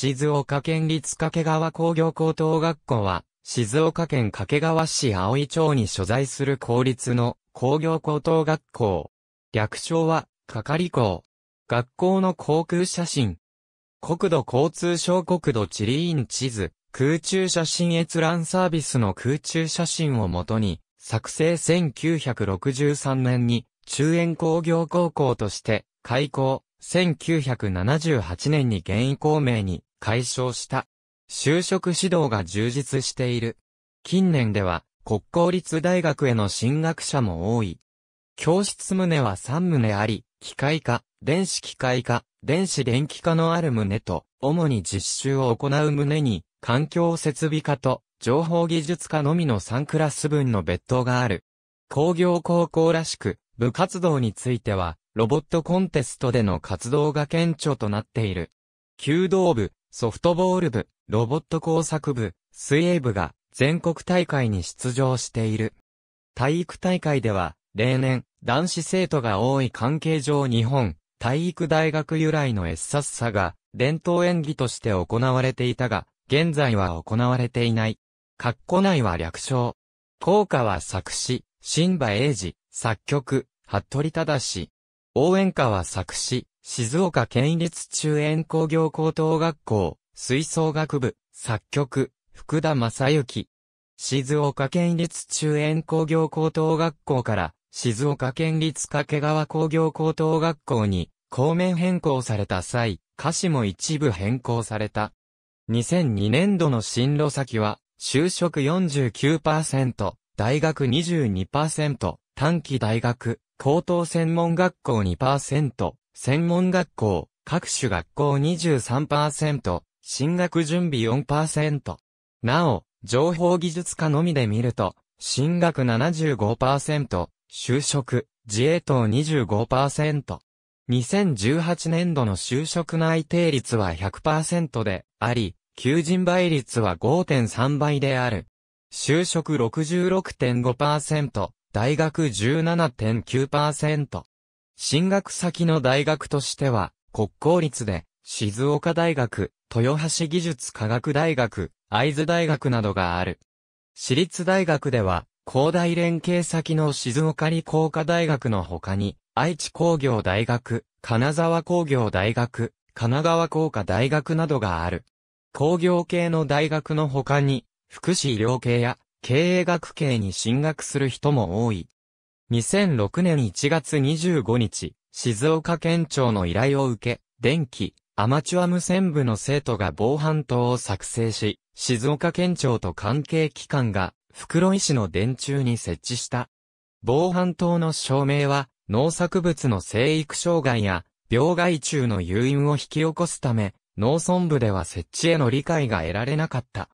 静岡県立掛川工業高等学校は、静岡県掛川市葵町に所在する公立の工業高等学校。略称は、係校。学校の航空写真。国土交通省国土地理院地図、空中写真閲覧サービスの空中写真をもとに、作成1963年に、中園工業高校として、開校、1978年に現役校名に解消した。就職指導が充実している。近年では、国公立大学への進学者も多い。教室棟は3棟あり、機械化、電子機械化、電子電気化のある棟と、主に実習を行う棟に、環境設備化と、情報技術科のみの3クラス分の別棟がある。工業高校らしく、部活動については、ロボットコンテストでの活動が顕著となっている。弓道部、ソフトボール部、ロボット工作部、水泳部が全国大会に出場している。体育大会では、例年、男子生徒が多い関係上日本、体育大学由来のエッサッサが、伝統演技として行われていたが、現在は行われていない。括弧内は略称。効果は作詞、新馬英治、作曲、服部忠応援歌は作詞、静岡県立中園工業高等学校、吹奏楽部、作曲、福田正幸。静岡県立中園工業高等学校から、静岡県立掛川工業高等学校に、校名変更された際、歌詞も一部変更された。2002年度の進路先は、就職49%、大学22%、短期大学、高等専門学校2%、専門学校、各種学校23%、進学準備4%。なお、情報技術科のみで見ると、進学75%、就職、自衛等25%。2018年度の就職内定率は100%であり、求人倍率は5.3倍である。就職66.5%、大学17.9%。進学先の大学としては、国公立で、静岡大学、豊橋技術科学大学、会津大学などがある。私立大学では、高大連携先の静岡理工科大学の他に、愛知工業大学、金沢工業大学、神奈川工科大学などがある。工業系の大学の他に、福祉医療系や経営学系に進学する人も多い。2006年1月25日、静岡県庁の依頼を受け、電気、アマチュア無線部の生徒が防犯灯を作成し、静岡県庁と関係機関が、袋井市の電柱に設置した。防犯灯の照明は、農作物の生育障害や、病害虫の誘引を引き起こすため、農村部では設置への理解が得られなかった。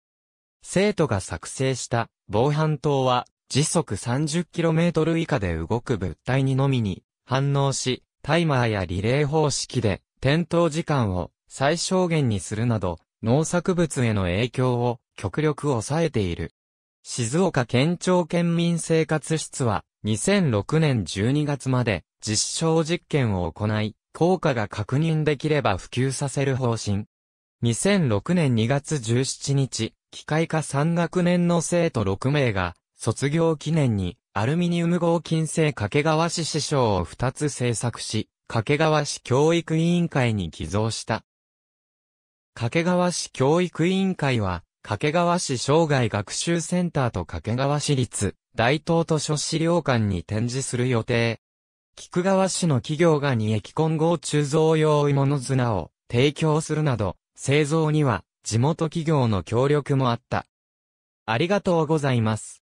生徒が作成した防犯灯は時速 30km 以下で動く物体にのみに反応し、タイマーやリレー方式で点灯時間を最小限にするなど農作物への影響を極力抑えている。静岡県庁県民生活室は2006年12月まで実証実験を行い、効果が確認できれば普及させる方針2006年2月17日、機械科3学年の生徒6名が、卒業記念に、アルミニウム合金製掛川市師匠を2つ制作し、掛川市教育委員会に寄贈した。掛川市教育委員会は、掛川市生涯学習センターと掛川市立大東図書資料館に展示する予定。菊川市の企業が二液混合鋳造用芋の綱を提供するなど、製造には地元企業の協力もあった。ありがとうございます。